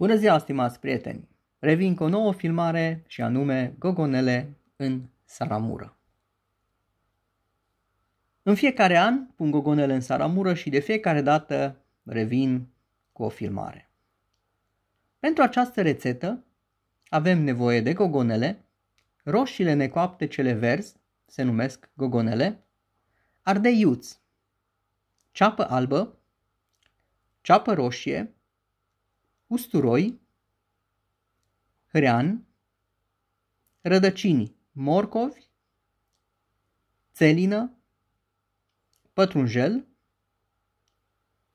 Bună ziua, stimați prieteni! Revin cu o nouă filmare și anume Gogonele în Saramură. În fiecare an pun gogonele în Saramură și de fiecare dată revin cu o filmare. Pentru această rețetă avem nevoie de gogonele, roșiile necoapte cele verzi, se numesc gogonele, ardei iuți, ceapă albă, ceapă roșie, usturoi, hrean, rădăcini, morcovi, țelină, pătrunjel,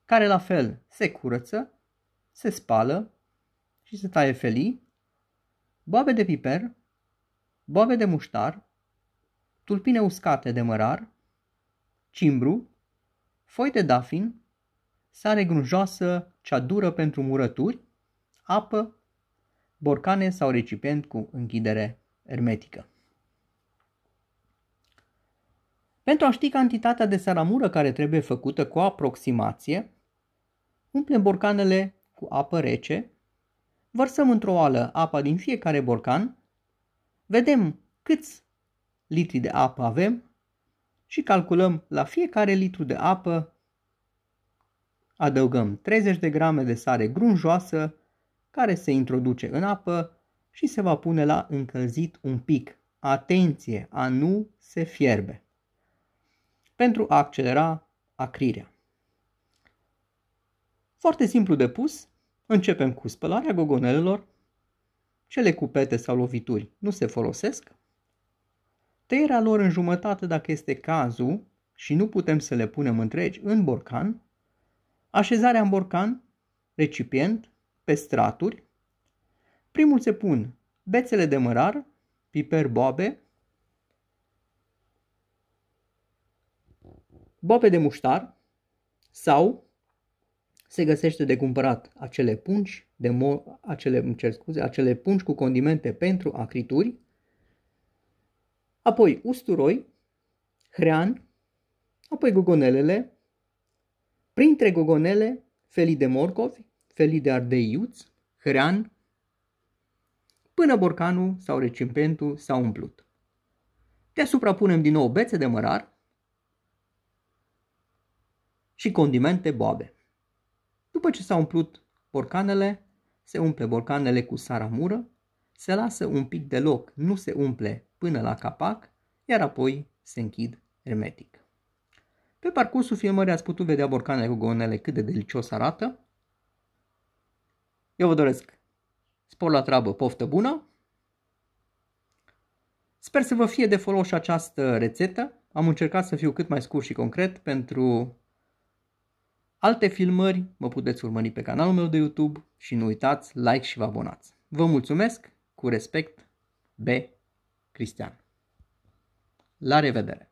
care la fel se curăță, se spală și se taie felii, boabe de piper, boabe de muștar, tulpine uscate de mărar, cimbru, foi de dafin, sare grunjoasă cea dură pentru murături, apă, borcane sau recipient cu închidere ermetică. Pentru a ști cantitatea de saramură care trebuie făcută cu aproximație, umplem borcanele cu apă rece, vărsăm într-o oală apa din fiecare borcan, vedem câți litri de apă avem și calculăm la fiecare litru de apă, adăugăm 30 de grame de sare grunjoasă care se introduce în apă și se va pune la încălzit un pic. Atenție, a nu se fierbe. Pentru a accelera acrirea. Foarte simplu de pus, începem cu spălarea gogonelelor. Cele cu pete sau lovituri nu se folosesc. Tăierea lor în jumătate dacă este cazul și nu putem să le punem întregi în borcan. Așezarea în borcan, recipient, pe straturi. Primul se pun bețele de mărar, piper boabe, boabe de muștar sau se găsește de cumpărat acele pungi, de mo- acele, cer scuze, acele pungi cu condimente pentru acrituri, apoi usturoi, hrean, apoi gogonelele, printre gogonele felii de morcovi, felii de ardei iuți, hrean, până borcanul sau recipientul s-a umplut. Deasupra punem din nou bețe de mărar și condimente boabe. După ce s-au umplut borcanele, se umple borcanele cu saramură, se lasă un pic de loc, nu se umple până la capac, iar apoi se închid hermetic. Pe parcursul filmării ați putut vedea borcanele cu gonele cât de delicios arată, eu vă doresc spor la treabă, poftă bună! Sper să vă fie de folos această rețetă. Am încercat să fiu cât mai scurt și concret pentru alte filmări. Mă puteți urmări pe canalul meu de YouTube și nu uitați like și vă abonați. Vă mulțumesc, cu respect, B. Cristian. La revedere!